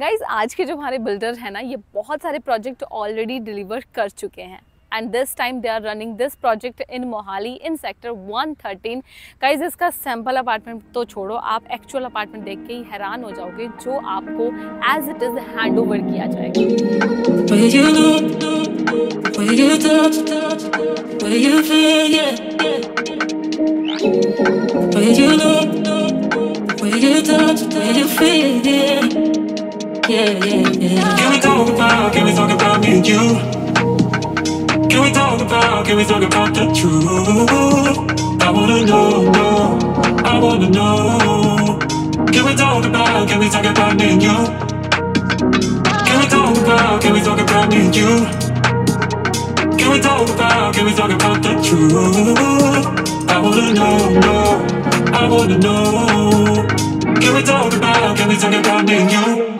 Guys आज के जो हमारे बिल्डर हैं ना ये बहुत सारे प्रोजेक्ट ऑलरेडी डिलीवर कर चुके हैं and this time they are running this project in Mohali in sector 113 thirteen guys इसका सैम्पल अपार्टमेंट तो छोड़ो आप एक्चुअल अपार्टमेंट देख के ही हैरान हो जाओगे जो आपको as it is hand over किया जाएगा yeah, yeah. Can we talk about, can we talk about me and you? Can we talk about, can we talk about the truth? I wanna know, know, I wanna know. Can we talk about, can we talk about me and you? Can we talk about, can we talk about me and you? Can we talk about, can we talk about the truth? I wanna know, know, I wanna know. Can we talk about, can we talk about me and you?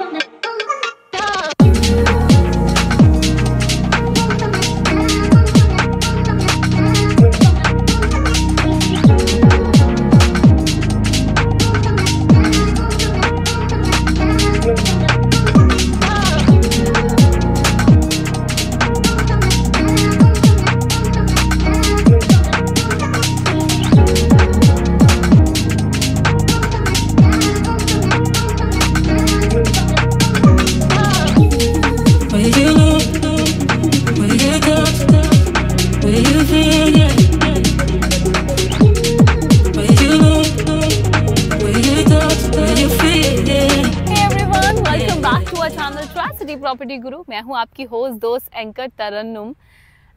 To a channel city property guru मैं हूं आपकी host दोस्त anchor Tarannum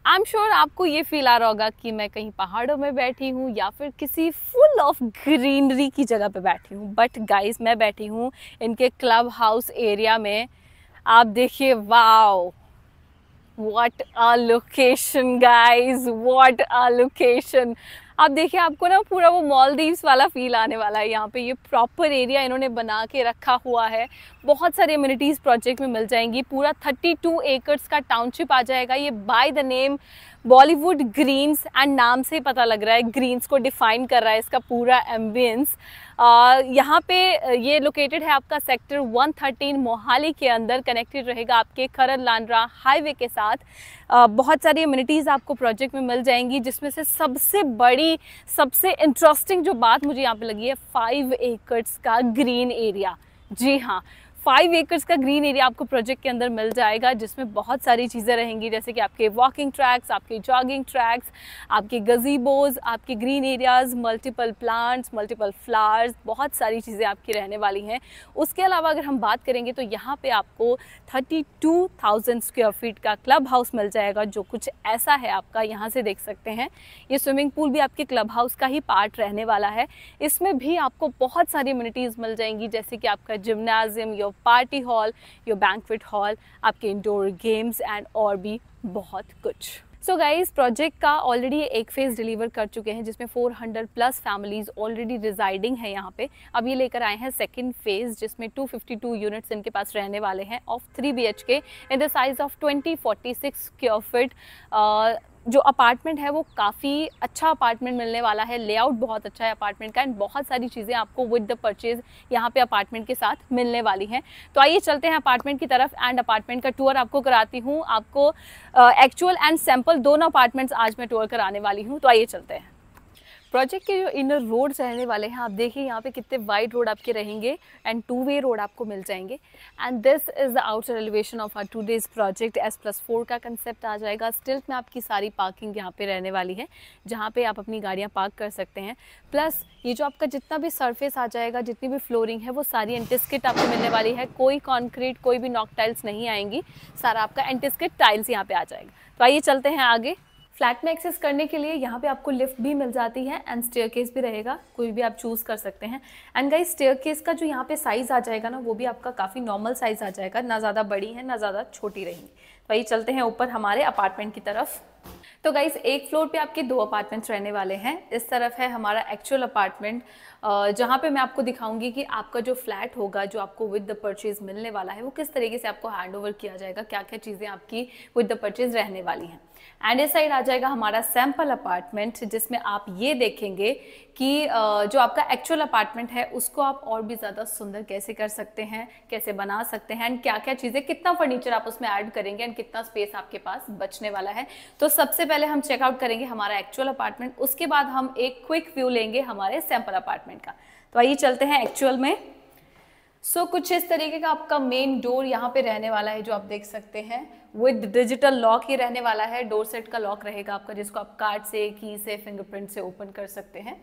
I am sure आपको ये feel आ रहा होगा कि मैं कहीं पहाड़ों में बैठी हूँ या फिर किसी फुल ऑफ ग्रीनरी की जगह पे बैठी हूँ बट गाइस मैं बैठी हूँ इनके क्लब हाउस एरिया में आप देखिए wow what a location guys what a location आप देखिए आपको ना पूरा वो मॉलदीव्स वाला फील आने वाला है यहाँ पे ये प्रॉपर एरिया इन्होंने बना के रखा हुआ है बहुत सारे इम्यूनिटीज़ प्रोजेक्ट में मिल जाएंगी पूरा 32 एकर्स का टाउनशिप आ जाएगा ये by the name Bollywood greens and नाम से पता लग रहा है ग्रीन्स को डिफाइन कर रहा है इसका पूरा एम्बियंस यहाँ पे ये लोकेटेड है आपका सेक्टर 113 मोहाली के अंदर कनेक्टेड रहेगा आपके खरर लांड्रा हाईवे के साथ आ, बहुत सारी इम्यूनिटीज़ आपको प्रोजेक्ट में मिल जाएंगी जिसमें से सबसे बड़ी सबसे इंटरेस्टिंग जो बात मुझे यहाँ पे लगी है फाइव एकर्स का ग्रीन एरिया जी हाँ फाइव एकर्स का ग्रीन एरिया आपको प्रोजेक्ट के अंदर मिल जाएगा जिसमें बहुत सारी चीज़ें रहेंगी जैसे कि आपके वॉकिंग ट्रैक्स आपके जॉगिंग ट्रैक्स आपके गजीबोज आपके green areas multiple plants multiple flowers बहुत सारी चीज़ें आपकी रहने वाली हैं उसके अलावा अगर हम बात करेंगे तो यहाँ पर आपको थर्टी टू थाउजेंड फीट का क्लब हाउस मिल जाएगा जो कुछ ऐसा है आपका यहाँ से देख सकते हैं ये स्विमिंग पूल भी आपके क्लब हाउस का ही पार्ट रहने वाला है इसमें भी आपको बहुत सारी इम्यूनिटीज़ मिल जाएंगी जैसे कि आपका gymnasium your party hall your banquet hall आपके इंडोर गेम्स एंड और भी बहुत कुछ सो गाइज प्रोजेक्ट का ऑलरेडी एक फेज़ डिलीवर कर चुके हैं जिसमें 400 प्लस फैमिलीज़ ऑलरेडी रिजाइडिंग है यहाँ पे अब ये लेकर आए हैं सेकेंड फेज़ जिसमें 252 यूनिट्स इनके पास रहने वाले हैं of 3 B H K in the size of six square feet जो अपार्टमेंट है वो काफ़ी अच्छा अपार्टमेंट मिलने वाला है लेआउट बहुत अच्छा है अपार्टमेंट का एंड बहुत सारी चीज़ें आपको विद द परचेज यहाँ पे अपार्टमेंट के साथ मिलने वाली हैं तो आइए चलते हैं अपार्टमेंट की तरफ एंड अपार्टमेंट का टूर आपको कराती हूँ आपको एक्चुअल एंड सैम्पल दोनों अपार्टमेंट्स आज मैं टूर कराने वाली हूँ तो आइए चलते हैं प्रोजेक्ट के जो इनर रोड्स रहने वाले हैं आप देखिए यहाँ पे कितने वाइड रोड आपके रहेंगे एंड टू वे रोड आपको मिल जाएंगे and this is the outer elevation of R two days project S plus four का कंसेप्ट आ जाएगा स्टिल्ट में आपकी सारी पार्किंग यहाँ पे रहने वाली है जहाँ पे आप अपनी गाड़ियाँ पार्क कर सकते हैं प्लस ये जो आपका जितना भी सरफेस आ जाएगा जितनी भी फ्लोरिंग है वो सारी एंटिस्किट आपको मिलने वाली है कोई कॉन्क्रीट कोई भी नॉक टाइल्स नहीं आएंगी सारा आपका एंटिस्किट टाइल्स यहाँ पे आ जाएगा तो आइए चलते हैं आगे फ्लैट में एक्सेस करने के लिए यहाँ पे आपको लिफ्ट भी मिल जाती है एंड स्टेयर केस भी रहेगा कोई भी आप चूज़ कर सकते हैं एंड गाइस स्टेयर केस का जो यहाँ पे साइज़ आ जाएगा ना वो भी आपका काफ़ी नॉर्मल साइज़ आ जाएगा ना ज़्यादा बड़ी है ना ज़्यादा छोटी रहेगी तो चलते हैं ऊपर हमारे अपार्टमेंट की तरफ तो गाइस एक फ्लोर पे आपके दो अपार्टमेंट्स रहने वाले हैं इस तरफ है हमारा एक्चुअल अपार्टमेंट जहाँ पे मैं आपको दिखाऊंगी कि आपका जो फ्लैट होगा जो आपको विद द परचेज मिलने वाला है वो किस तरीके से आपको हैंड ओवर किया जाएगा क्या क्या चीज़ें आपकी विद द परचेज रहने वाली हैं एंड ए साइड आ जाएगा हमारा सैम्पल अपार्टमेंट जिसमें आप ये देखेंगे कि जो आपका एक्चुअल अपार्टमेंट है उसको आप और भी ज़्यादा सुंदर कैसे कर सकते हैं कैसे बना सकते हैं एंड क्या क्या चीज़ें कितना फर्नीचर आप उसमें ऐड करेंगे एंड कितना स्पेस आपके पास बचने वाला है तो सबसे पहले हम चेकआउट करेंगे हमारा एक्चुअल अपार्टमेंट उसके बाद हम एक क्विक व्यू लेंगे हमारे सैम्पल अपार्टमेंट डिपार्टमेंट का तो आइए चलते हैं एक्चुअल में सो so, कुछ इस तरीके का आपका मेन डोर यहाँ पे रहने वाला है जो आप देख सकते हैं विद डिजिटल लॉक ही रहने वाला है डोर सेट का लॉक रहेगा आपका जिसको आप कार्ड से की से फिंगरप्रिंट से ओपन कर सकते हैं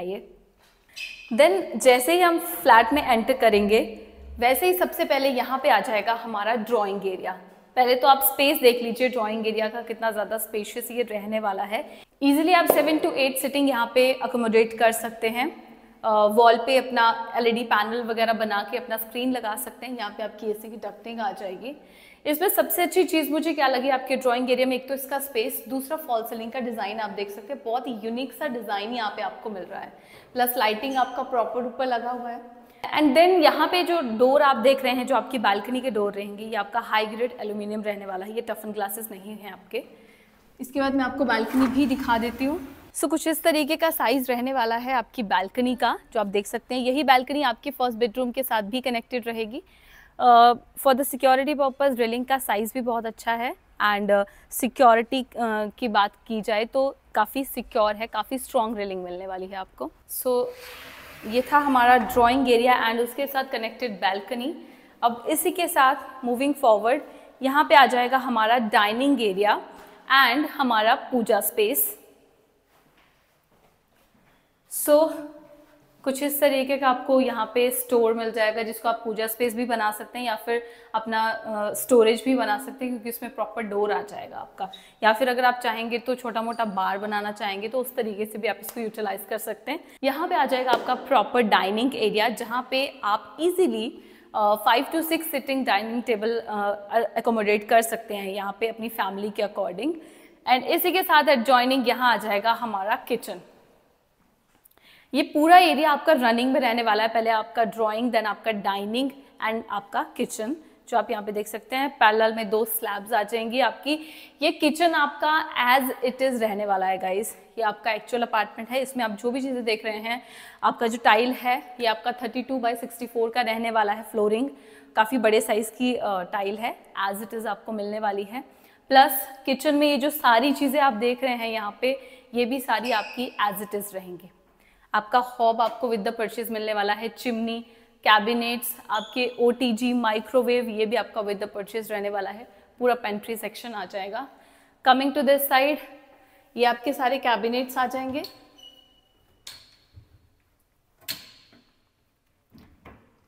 आइए देन जैसे ही हम फ्लैट में एंटर करेंगे वैसे ही सबसे पहले यहाँ पे आ जाएगा हमारा ड्रॉइंग एरिया पहले तो आप स्पेस देख लीजिए ड्रॉइंग एरिया का कितना ज़्यादा स्पेशियस ये रहने वाला है ईजिली आप सेवन टू एट सिटिंग यहाँ पे अकोमोडेट कर सकते हैं वॉल पे अपना एलईडी पैनल e वगैरह बना के अपना स्क्रीन लगा सकते हैं यहाँ पे आपकी सी की डक्टिंग आ जाएगी इसमें सबसे अच्छी चीज़ मुझे क्या लगी आपके ड्राइंग एरिया में एक तो इसका स्पेस दूसरा फॉल सीलिंग का डिज़ाइन आप देख सकते हैं बहुत ही यूनिक सा डिज़ाइन यहाँ पे आपको मिल रहा है प्लस लाइटिंग आपका प्रॉपर ऊपर लगा हुआ है एंड देन यहाँ पे जो डोर आप देख रहे हैं जो आपकी बालकनी के डोर रहेंगे ये आपका हाई ग्रेड एल्यूमिनियम रहने वाला है ये टफन ग्लासेस नहीं है आपके इसके बाद मैं आपको बालकनी भी दिखा देती हूँ सो so, कुछ इस तरीके का साइज़ रहने वाला है आपकी बालकनी का जो आप देख सकते हैं यही बालकनी आपके फर्स्ट बेडरूम के साथ भी कनेक्टेड रहेगी for the security purpose railing का साइज़ भी बहुत अच्छा है एंड सिक्योरिटी uh, uh, की बात की जाए तो काफ़ी सिक्योर है काफ़ी स्ट्रॉन्ग रेलिंग मिलने वाली है आपको सो so, ये था हमारा ड्राइंग एरिया एंड उसके साथ कनेक्टेड बैल्कनी अब इसी के साथ मूविंग फॉरवर्ड यहाँ पे आ जाएगा हमारा डाइनिंग एरिया एंड हमारा पूजा स्पेस सो so, कुछ इस तरीके का आपको यहाँ पे स्टोर मिल जाएगा जिसको आप पूजा स्पेस भी बना सकते हैं या फिर अपना स्टोरेज uh, भी बना सकते हैं क्योंकि उसमें प्रॉपर डोर आ जाएगा आपका या फिर अगर आप चाहेंगे तो छोटा मोटा बार बनाना चाहेंगे तो उस तरीके से भी आप इसको यूटिलाइज कर सकते हैं यहाँ पे आ जाएगा आपका प्रॉपर डाइनिंग एरिया जहाँ पे आप easily five to six seating dining table accommodate कर सकते हैं यहाँ पे अपनी फैमिली के अकॉर्डिंग एंड इसी के साथ एडजॉइनिंग यहाँ आ जाएगा हमारा किचन ये पूरा एरिया आपका रनिंग में रहने वाला है पहले आपका ड्राइंग देन आपका डाइनिंग एंड आपका किचन जो आप यहाँ पे देख सकते हैं पैरल में दो स्लैब्स आ जाएंगी आपकी ये किचन आपका एज इट इज़ रहने वाला है गाइज ये आपका एक्चुअल अपार्टमेंट है इसमें आप जो भी चीज़ें देख रहे हैं आपका जो टाइल है ये आपका thirty two by sixty four का रहने वाला है फ्लोरिंग काफ़ी बड़े साइज़ की टाइल है एज इट इज़ आपको मिलने वाली है प्लस किचन में ये जो सारी चीज़ें आप देख रहे हैं यहाँ पे ये भी सारी आपकी एज इट इज़ रहेंगी आपका हॉब आपको विद द परचेज मिलने वाला है चिमनी कैबिनेट्स आपके ओ माइक्रोवेव ये भी आपका विद द परचेज रहने वाला है पूरा पेंट्री सेक्शन आ जाएगा कमिंग टू दिस साइड ये आपके सारे कैबिनेट्स आ जाएंगे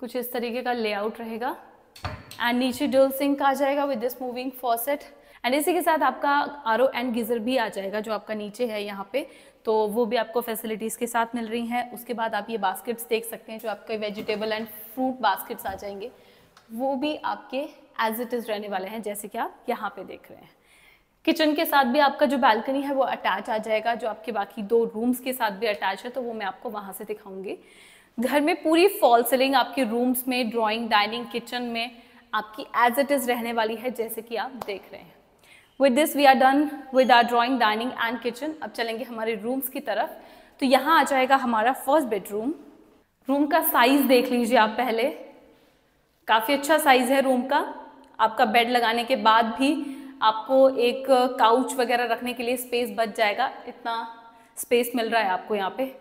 कुछ इस तरीके का लेआउट रहेगा एंड नीचे डुअल सिंक आ जाएगा with this moving faucet and इसी के साथ आपका आर एंड गीजर भी आ जाएगा जो आपका नीचे है यहाँ पे तो वो भी आपको फैसिलिटीज़ के साथ मिल रही हैं उसके बाद आप ये बास्केट्स देख सकते हैं जो आपके वेजिटेबल एंड फ्रूट बास्केट्स आ जाएंगे वो भी आपके एज इट इज़ रहने वाले हैं जैसे कि आप यहाँ पे देख रहे हैं किचन के साथ भी आपका जो बालकनी है वो अटैच आ जाएगा जो आपके बाकी दो रूम्स के साथ भी अटैच है तो वो मैं आपको वहाँ से दिखाऊंगी घर में पूरी फॉल सीलिंग आपके रूम्स में ड्राइंग डाइनिंग किचन में आपकी एज इट इज़ रहने वाली है जैसे कि आप देख रहे हैं with this we are done with our drawing dining and kitchen अब चलेंगे हमारे रूम्स की तरफ तो यहाँ आ जाएगा हमारा फर्स्ट बेडरूम रूम का साइज़ देख लीजिए आप पहले काफ़ी अच्छा साइज़ है रूम का आपका बेड लगाने के बाद भी आपको एक काउच वगैरह रखने के लिए स्पेस बच जाएगा इतना स्पेस मिल रहा है आपको यहाँ पे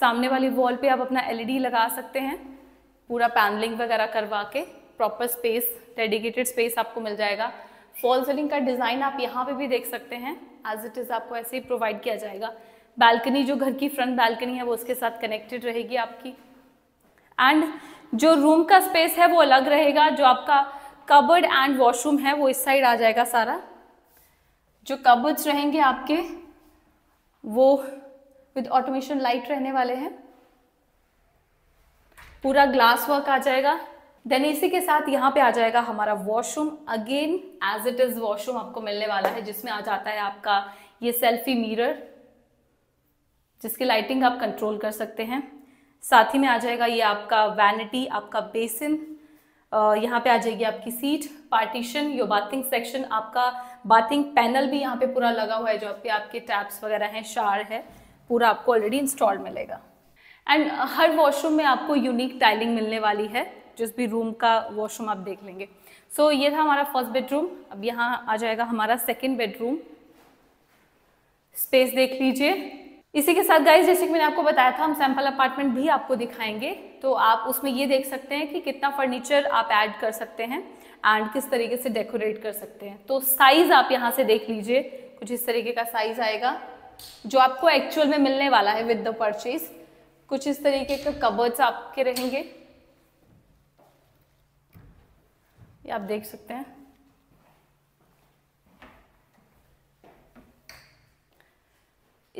सामने वाली वॉल पे आप अपना एलईडी e लगा सकते हैं पूरा पैनलिंग वगैरह करवा के प्रॉपर स्पेस डेडिकेटेड स्पेस आपको मिल जाएगा फॉल सीलिंग का डिज़ाइन आप यहाँ पे भी देख सकते हैं एज इट इज़ आपको ऐसे ही प्रोवाइड किया जाएगा बालकनी जो घर की फ्रंट बालकनी है वो उसके साथ कनेक्टेड रहेगी आपकी एंड जो रूम का स्पेस है वो अलग रहेगा जो आपका कबर्ड एंड वॉशरूम है वो इस साइड आ जाएगा सारा जो कबर्ड्स रहेंगे आपके वो विद ऑटोमेशन लाइट रहने वाले हैं पूरा ग्लास वर्क आ जाएगा देन इसी के साथ यहाँ पे आ जाएगा हमारा washroom again as it is washroom आपको मिलने वाला है जिसमें आ जाता है आपका ये सेल्फी मिरर जिसकी लाइटिंग आप कंट्रोल कर सकते हैं साथ ही में आ जाएगा ये आपका वैनिटी आपका बेसिन यहाँ पे आ जाएगी आपकी सीट पार्टीशन यो बाथिंग सेक्शन आपका बाथिंग पैनल भी यहाँ पे पूरा लगा हुआ है जो आपके आपके टैप्स वगैरह हैं शार है पूरा आपको ऑलरेडी इंस्टॉल मिलेगा एंड हर वॉशरूम में आपको यूनिक टाइलिंग मिलने वाली है जिस भी रूम का वॉशरूम आप देख लेंगे सो so, ये था हमारा फर्स्ट बेडरूम अब यहाँ आ जाएगा हमारा सेकेंड बेडरूम स्पेस देख लीजिए इसी के साथ गाइस जैसे कि मैंने आपको बताया था हम सैम्पल अपार्टमेंट भी आपको दिखाएंगे तो आप उसमें ये देख सकते हैं कि कितना फर्नीचर आप ऐड कर सकते हैं एंड किस तरीके से डेकोरेट कर सकते हैं तो साइज़ आप यहाँ से देख लीजिए कुछ इस तरीके का साइज़ आएगा जो आपको एक्चुअल में मिलने वाला है विद द परचेज कुछ इस तरीके के कवर्स आपके रहेंगे ये आप देख सकते हैं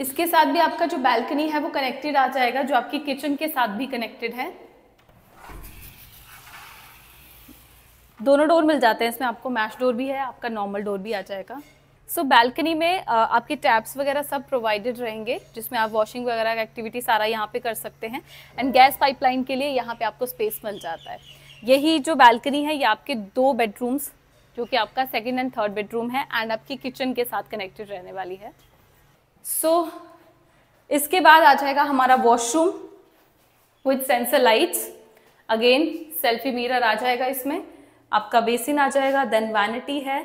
इसके साथ भी आपका जो बैल्कनी है वो कनेक्टेड आ जाएगा जो आपकी किचन के साथ भी कनेक्टेड है दोनों डोर मिल जाते हैं इसमें आपको मैश डोर भी है आपका नॉर्मल डोर भी आ जाएगा सो so, बैल्कनी में आपके टैप्स वगैरह सब प्रोवाइडेड रहेंगे जिसमें आप वॉशिंग वगैरह का एक्टिविटी सारा यहाँ पे कर सकते हैं एंड गैस पाइपलाइन के लिए यहाँ पे आपको स्पेस मिल जाता है यही जो बालकनी है ये आपके दो बेडरूम्स जो कि आपका सेकेंड एंड थर्ड बेडरूम है एंड आपकी किचन के साथ कनेक्टेड रहने वाली है सो so, इसके बाद आ जाएगा हमारा washroom with sensor lights again selfie mirror आ जाएगा इसमें आपका बेसिन आ जाएगा देन वैनिटी है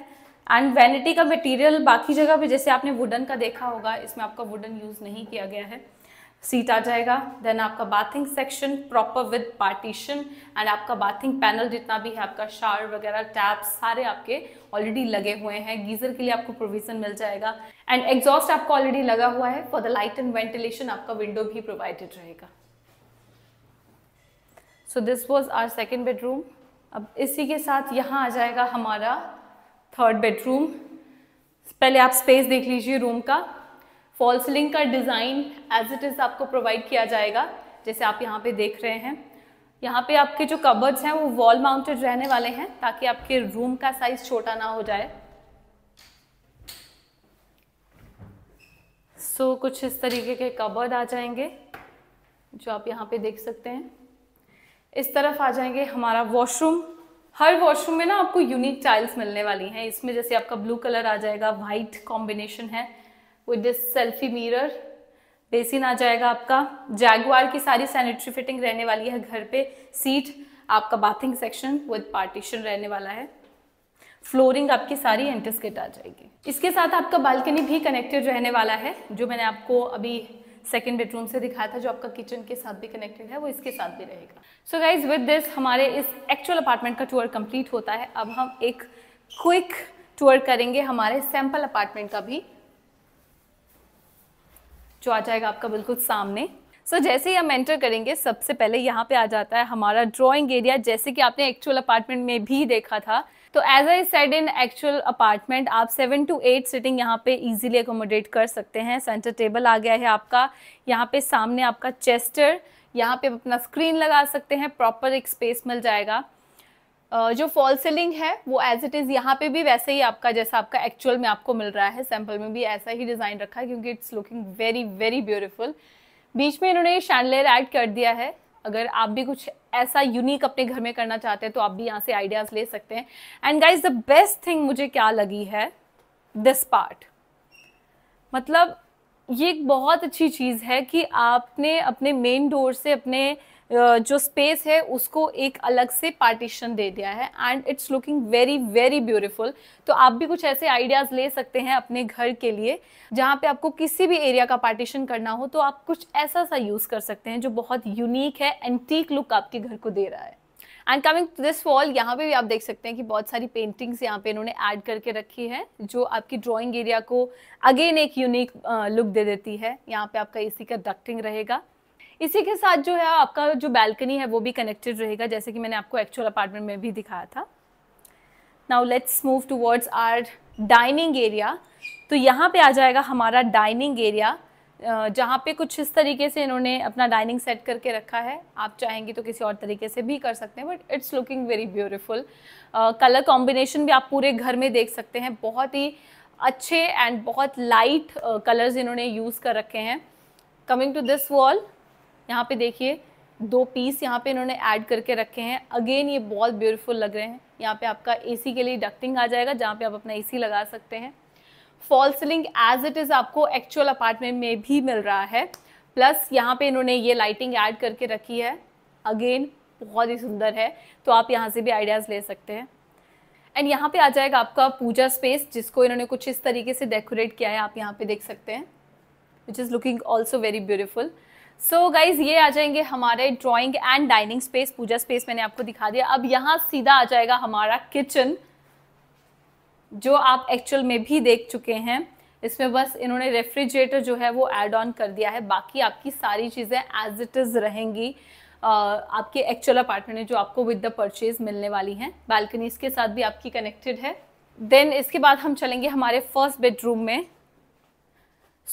एंड वैनिटी का मटेरियल बाकी जगह पे जैसे आपने वुडन का देखा होगा इसमें आपका वुडन यूज़ नहीं किया गया है सीट आ जाएगा देन आपका bathing section proper with partition and आपका बाथिंग पैनल जितना भी है आपका शार वगैरह टैप सारे आपके ऑलरेडी लगे हुए हैं गीजर के लिए आपको प्रोविजन मिल जाएगा एंड एग्जॉस्ट आपका ऑलरेडी लगा हुआ है for the light and ventilation आपका विंडो भी प्रोवाइडेड रहेगा so this was our second bedroom अब इसी के साथ यहाँ आ जाएगा हमारा थर्ड बेडरूम पहले आप स्पेस देख लीजिए रूम का फॉल्स लिंक का डिज़ाइन एज इट इज़ आपको प्रोवाइड किया जाएगा जैसे आप यहाँ पे देख रहे हैं यहाँ पे आपके जो कबर्ड्स हैं वो वॉल माउंटेड रहने वाले हैं ताकि आपके रूम का साइज छोटा ना हो जाए सो so, कुछ इस तरीके के कबर्ड आ जाएंगे जो आप यहाँ पे देख सकते हैं इस तरफ आ जाएंगे हमारा वॉशरूम हर वॉशरूम में ना आपको यूनिक टाइल्स मिलने वाली हैं इसमें जैसे आपका ब्लू कलर आ जाएगा वाइट कॉम्बिनेशन है with this selfie mirror basin आ जाएगा आपका जैगवार की सारी सैनिटरी फिटिंग रहने वाली है घर पे सीट आपका बाथिंग सेक्शन विद पार्टीशन रहने वाला है फ्लोरिंग आपकी सारी एंटस्किट आ जाएगी इसके साथ आपका बालकनी भी कनेक्टेड रहने वाला है जो मैंने आपको अभी सेकेंड बेडरूम से दिखाया था जो आपका किचन के साथ भी कनेक्टेड है वो इसके साथ भी रहेगा सो गाइज विद दिस हमारे इस एक्चुअल अपार्टमेंट का टूर कंप्लीट होता है अब हम एक क्विक टूर करेंगे हमारे सैम्पल अपार्टमेंट का भी जो आ जाएगा आपका बिल्कुल सामने सो so, जैसे ही हम एंटर करेंगे सबसे पहले यहाँ पे आ जाता है हमारा ड्राइंग एरिया जैसे कि आपने एक्चुअल अपार्टमेंट में भी देखा था तो as I said in actual apartment आप सेवन टू एट सिटिंग यहाँ पे इजीली एकोमोडेट कर सकते हैं सेंटर टेबल आ गया है आपका यहाँ पे सामने आपका चेस्टर यहाँ पे अपना स्क्रीन लगा सकते हैं प्रॉपर एक स्पेस मिल जाएगा जो फॉल सीलिंग है वो एज इट इज़ यहाँ पे भी वैसे ही आपका जैसा आपका एक्चुअल में आपको मिल रहा है सैम्पल में भी ऐसा ही डिज़ाइन रखा है क्योंकि it's looking very very beautiful बीच में इन्होंने शैंडलेयर ऐड कर दिया है अगर आप भी कुछ ऐसा यूनिक अपने घर में करना चाहते हैं तो आप भी यहाँ से आइडियाज़ ले सकते हैं and guys the best thing मुझे क्या लगी है दिस पार्ट मतलब ये एक बहुत अच्छी चीज़ है कि आपने अपने मेन डोर से अपने जो स्पेस है उसको एक अलग से पार्टीशन दे दिया है and it's looking very very beautiful तो आप भी कुछ ऐसे आइडियाज़ ले सकते हैं अपने घर के लिए जहाँ पे आपको किसी भी एरिया का पार्टीशन करना हो तो आप कुछ ऐसा सा यूज़ कर सकते हैं जो बहुत यूनिक है एंटीक लुक आपके घर को दे रहा है and coming to this wall यहाँ पे भी आप देख सकते हैं कि बहुत सारी पेंटिंग्स यहाँ पे इन्होंने ऐड करके रखी है जो आपकी ड्राइंग एरिया को अगेन एक यूनिक लुक दे देती है यहाँ पे आपका एसी का डक्टिंग रहेगा इसी के साथ जो है आपका जो बैल्कनी है वो भी कनेक्टेड रहेगा जैसे कि मैंने आपको एक्चुअल अपार्टमेंट में भी दिखाया था now let's move towards our dining area तो यहाँ पे आ जाएगा हमारा डाइनिंग एरिया जहाँ पे कुछ इस तरीके से इन्होंने अपना डाइनिंग सेट करके रखा है आप चाहेंगी तो किसी और तरीके से भी कर सकते हैं but it's looking very beautiful colour combination भी आप पूरे घर में देख सकते हैं बहुत ही अच्छे एंड बहुत लाइट कलर्स uh, इन्होंने यूज़ कर रखे हैं कमिंग टू दिस वॉल यहाँ पे देखिए दो पीस यहाँ पे इन्होंने ऐड करके रखे हैं अगेन ये बहुत ब्यूटीफुल लग रहे हैं यहाँ पे आपका एसी के लिए डक्टिंग आ जाएगा जहाँ पे आप अपना एसी लगा सकते हैं fall ceiling as it is आपको एक्चुअल अपार्टमेंट में भी मिल रहा है प्लस यहाँ पे इन्होंने ये लाइटिंग ऐड करके रखी है अगेन बहुत ही सुंदर है तो आप यहाँ से भी आइडियाज़ ले सकते हैं एंड यहाँ पे आ जाएगा आपका पूजा स्पेस जिसको इन्होंने कुछ इस तरीके से डेकोरेट किया है आप यहाँ पे देख सकते हैं which is looking also very beautiful so so guys ये आ जाएंगे हमारे drawing and dining space puja space मैंने आपको दिखा दिया अब यहाँ सीधा आ जाएगा हमारा किचन जो आप एक्चुअल में भी देख चुके हैं इसमें बस इन्होंने रेफ्रिजरेटर जो है वो एड ऑन कर दिया है बाकी आपकी सारी चीज़ें एज इट इज़ रहेंगी आपके एक्चुअल अपार्टमेंट में जो आपको विद द परचेज मिलने वाली हैं बालकनीज के साथ भी आपकी कनेक्टेड है देन इसके बाद हम चलेंगे हमारे फर्स्ट बेडरूम में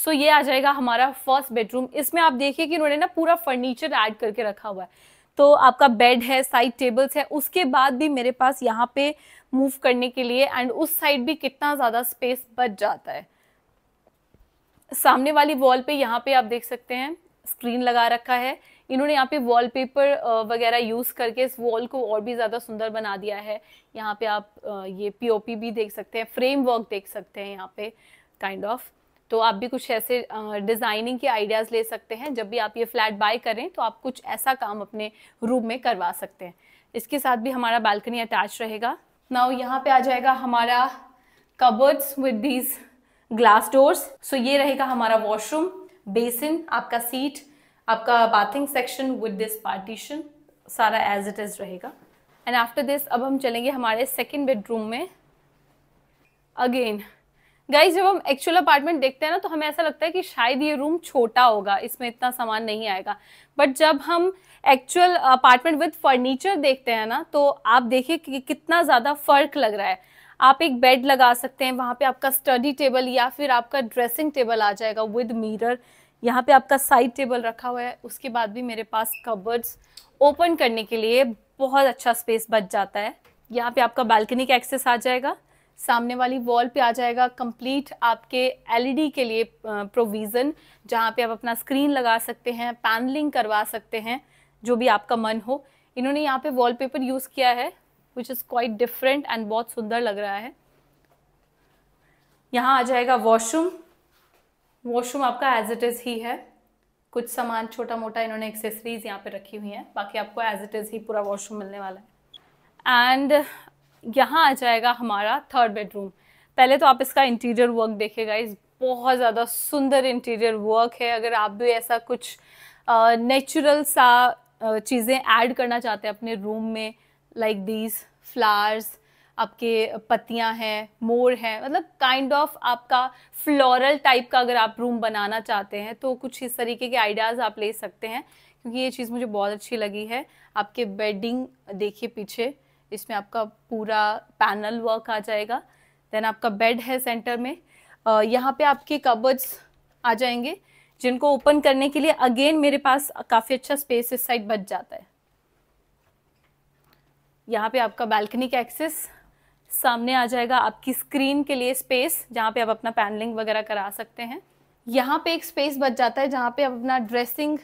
सो ये आ जाएगा हमारा फर्स्ट बेडरूम इसमें आप देखिए कि इन्होंने ना पूरा फर्नीचर ऐड करके रखा हुआ है तो आपका बेड है साइड टेबल्स है उसके बाद भी मेरे पास यहाँ पे मूव करने के लिए एंड उस साइड भी कितना ज़्यादा स्पेस बच जाता है सामने वाली वॉल पे यहाँ पे आप देख सकते हैं स्क्रीन लगा रखा है इन्होंने यहाँ पे वॉलपेपर वगैरह यूज़ करके इस वॉल को और भी ज़्यादा सुंदर बना दिया है यहाँ पे आप ये पीओपी भी देख सकते हैं फ्रेम वर्क देख सकते हैं यहाँ पे काइंड kind ऑफ of. तो आप भी कुछ ऐसे डिज़ाइनिंग के आइडियाज़ ले सकते हैं जब भी आप ये फ्लैट बाय करें तो आप कुछ ऐसा काम अपने रूम में करवा सकते हैं इसके साथ भी हमारा बालकनी अटैच रहेगा नाउ यहाँ पे आ जाएगा हमारा cupboards with these glass doors so ये रहेगा हमारा वॉशरूम बेसिन आपका सीट आपका bathing section with this partition सारा एज इट इज़ रहेगा एंड आफ्टर दिस अब हम चलेंगे हमारे सेकेंड बेडरूम में अगेन गाइज जब हम एक्चुअल अपार्टमेंट देखते हैं ना तो हमें ऐसा लगता है कि शायद ये रूम छोटा होगा इसमें इतना सामान नहीं आएगा बट जब हम एक्चुअल अपार्टमेंट विद फर्नीचर देखते हैं ना तो आप देखिए कि कितना ज़्यादा फर्क लग रहा है आप एक बेड लगा सकते हैं वहाँ पे आपका स्टडी टेबल या फिर आपका ड्रेसिंग टेबल आ जाएगा विद मिरर यहाँ पे आपका साइड टेबल रखा हुआ है उसके बाद भी मेरे पास कबर्ड्स ओपन करने के लिए बहुत अच्छा स्पेस बच जाता है यहाँ पे आपका बालकनी का एक्सेस आ जाएगा सामने वाली वॉल पे आ जाएगा कंप्लीट आपके एलईडी e के लिए प्रोविज़न जहाँ पे आप अपना स्क्रीन लगा सकते हैं पैनलिंग करवा सकते हैं जो भी आपका मन हो इन्होंने यहाँ पे वॉलपेपर यूज़ किया है which is quite different and बहुत सुंदर लग रहा है यहाँ आ जाएगा वॉशरूम वॉशरूम आपका एज इट इज़ ही है कुछ सामान छोटा मोटा इन्होंने एक्सेसरीज यहाँ पे रखी हुई हैं बाकी आपको एज इट इज़ ही पूरा वॉशरूम मिलने वाला है एंड यहाँ आ जाएगा हमारा थर्ड बेडरूम पहले तो आप इसका इंटीरियर वर्क देखेगा इस बहुत ज़्यादा सुंदर इंटीरियर वर्क है अगर आप भी ऐसा कुछ नेचुरल सा चीज़ें ऐड करना चाहते हैं अपने रूम में लाइक दीज फ्लावर्स आपके पत्तियां हैं मोर हैं मतलब काइंड ऑफ आपका फ्लोरल टाइप का अगर आप रूम बनाना चाहते हैं तो कुछ इस तरीके के आइडियाज़ आप ले सकते हैं क्योंकि ये चीज़ मुझे बहुत अच्छी लगी है आपके बेडिंग देखिए पीछे इसमें आपका पूरा पैनल वर्क आ जाएगा देन आपका बेड है सेंटर में uh, यहाँ पे आपके कबर्ड्स आ जाएंगे जिनको ओपन करने के लिए अगेन मेरे पास काफ़ी अच्छा स्पेस इस साइड बच जाता है यहाँ पे आपका बैल्कनी का एक्सेस सामने आ जाएगा आपकी स्क्रीन के लिए स्पेस जहाँ पे आप अपना पैनलिंग वगैरह करा सकते हैं यहाँ पे एक स्पेस बच जाता है जहाँ पे आप अपना ड्रेसिंग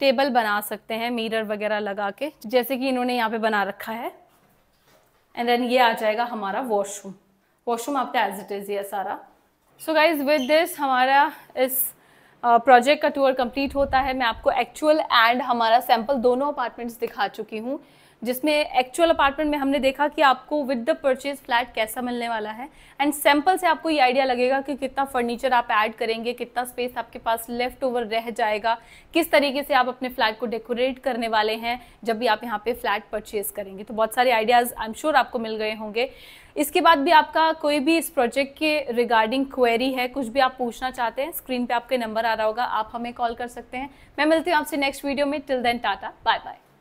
टेबल बना सकते हैं मिरर वगैरह लगा के जैसे कि इन्होंने यहाँ पे बना रखा है एंड देन ये आ जाएगा हमारा वॉशरूम वॉशरूम आपका एज इट इज़ ये सारा सो गाइज विद दिस हमारा इस प्रोजेक्ट का टूर कंप्लीट होता है मैं आपको एक्चुअल एंड हमारा सैम्पल दोनों अपार्टमेंट्स दिखा चुकी हूँ जिसमें एक्चुअल अपार्टमेंट में हमने देखा कि आपको विद द परचेज फ्लैट कैसा मिलने वाला है एंड सैम्पल से आपको ये आइडिया लगेगा कि कितना फर्नीचर आप ऐड करेंगे कितना स्पेस आपके पास लेफ्ट ओवर रह जाएगा किस तरीके से आप अपने फ्लैट को डेकोरेट करने वाले हैं जब भी आप यहाँ पे फ्लैट परचेज करेंगे तो बहुत सारे आइडियाज़ आई एम श्योर आपको मिल गए होंगे इसके बाद भी आपका कोई भी इस प्रोजेक्ट के रिगार्डिंग क्वेरी है कुछ भी आप पूछना चाहते हैं स्क्रीन पे आपके नंबर आ रहा होगा आप हमें कॉल कर सकते हैं मैं मिलती हूँ आपसे नेक्स्ट वीडियो में till then tata bye bye